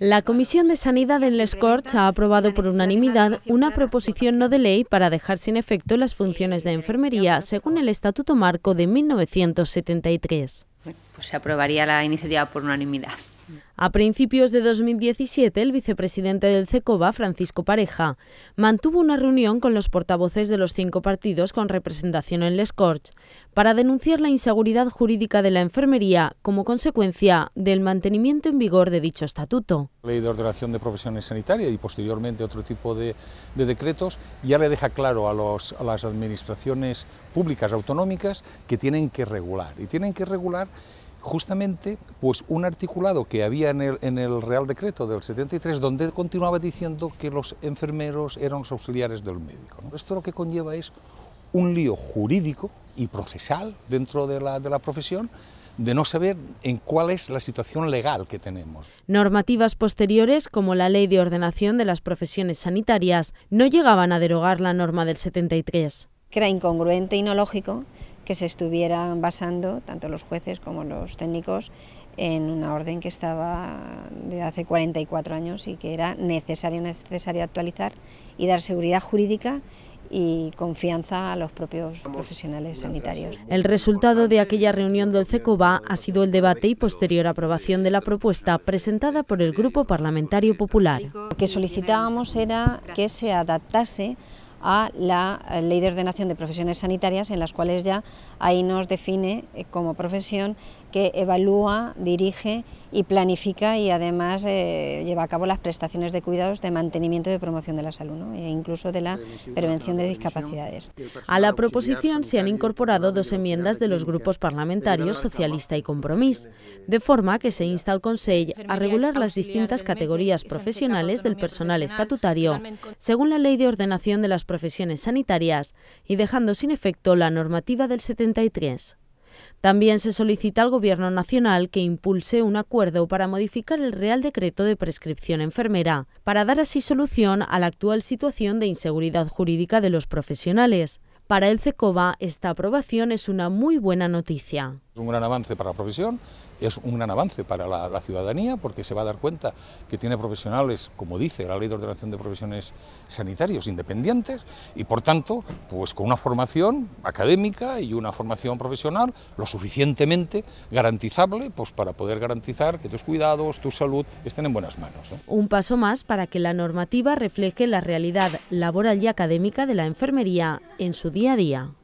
La Comisión de Sanidad en Les ha aprobado por unanimidad una proposición no de ley para dejar sin efecto las funciones de enfermería según el Estatuto Marco de 1973. pues se aprobaría la iniciativa por unanimidad. A principios de 2017, el vicepresidente del CECOBA, Francisco Pareja, mantuvo una reunión con los portavoces de los cinco partidos con representación en Les Corts para denunciar la inseguridad jurídica de la enfermería como consecuencia del mantenimiento en vigor de dicho estatuto. La ley de ordenación de profesiones sanitarias y posteriormente otro tipo de, decretos ya le deja claro a, a las administraciones públicas autonómicas que tienen que regular y tienen que regular justamente pues un articulado que había en el, Real Decreto del 73 donde continuaba diciendo que los enfermeros eran los auxiliares del médico. Esto lo que conlleva es un lío jurídico y procesal dentro de la, profesión de no saber en cuál es la situación legal que tenemos. Normativas posteriores, como la Ley de Ordenación de las Profesiones Sanitarias, no llegaban a derogar la norma del 73. era incongruente y no lógico que se estuvieran basando, tanto los jueces como los técnicos, en una orden que estaba de hace 44 años y que era necesario, necesario actualizar y dar seguridad jurídica y confianza a los propios profesionales sanitarios. El resultado de aquella reunión del CECOBA ha sido el debate y posterior aprobación de la propuesta presentada por el Grupo Parlamentario Popular. Lo que solicitábamos era que se adaptase a la Ley de Ordenación de Profesiones Sanitarias, en las cuales ya ahí nos define eh, como profesión que evalúa, dirige y planifica y además eh, lleva a cabo las prestaciones de cuidados de mantenimiento y de promoción de la salud, e incluso de la prevención de discapacidades. A la proposición se han incorporado dos enmiendas de los grupos parlamentarios Socialista y Compromís, de forma que se insta al Consejo a regular las distintas categorías profesionales del personal estatutario según la Ley de Ordenación de las profesiones sanitarias y dejando sin efecto la normativa del 73. También se solicita al Gobierno Nacional que impulse un acuerdo para modificar el Real Decreto de Prescripción Enfermera, para dar así solución a la actual situación de inseguridad jurídica de los profesionales. Para el CECOBA, esta aprobación es una muy buena noticia. Es un gran avance para la profesión, es un gran avance para la, ciudadanía porque se va a dar cuenta que tiene profesionales, como dice la Ley de Ordenación de Profesiones Sanitarios, independientes y por tanto, pues con una formación académica y una formación profesional lo suficientemente garantizable pues para poder garantizar que tus cuidados, tu salud estén en buenas manos. Un paso más para que la normativa refleje la realidad laboral y académica de la enfermería en su día a día.